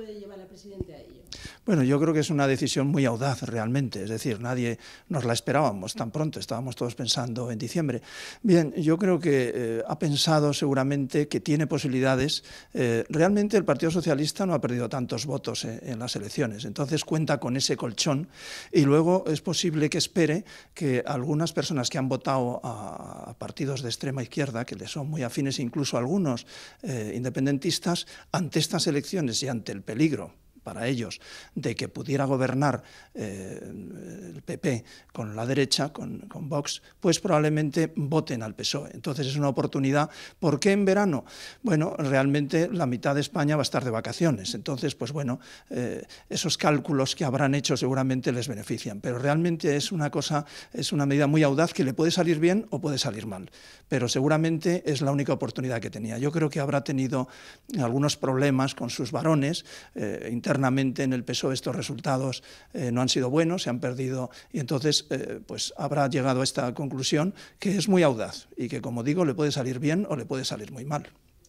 puede llevar al a ello? Bueno, yo creo que es una decisión muy audaz realmente, es decir, nadie nos la esperábamos tan pronto, estábamos todos pensando en diciembre. Bien, yo creo que eh, ha pensado seguramente que tiene posibilidades. Eh, realmente el Partido Socialista no ha perdido tantos votos eh, en, las elecciones, entonces cuenta con ese colchón y luego es posible que espere que algunas personas que han votado a, partidos de extrema izquierda, que le son muy afines incluso algunos independentistas, ante estas elecciones y ante el peligro para ellos de que pudiera gobernar eh, el PP con la derecha, con, Vox, pues probablemente voten al PSOE. Entonces es una oportunidad. ¿Por qué en verano? Bueno, realmente la mitad de España va a estar de vacaciones. Entonces, pues bueno, eh, esos cálculos que habrán hecho seguramente les benefician. Pero realmente es una cosa, es una medida muy audaz que le puede salir bien o puede salir mal. Pero seguramente es la única oportunidad que tenía. Yo creo que habrá tenido algunos problemas con sus varones eh, en el PSOE estos resultados eh, no han sido buenos, se han perdido y entonces eh, pues habrá llegado a esta conclusión que es muy audaz y que, como digo, le puede salir bien o le puede salir muy mal.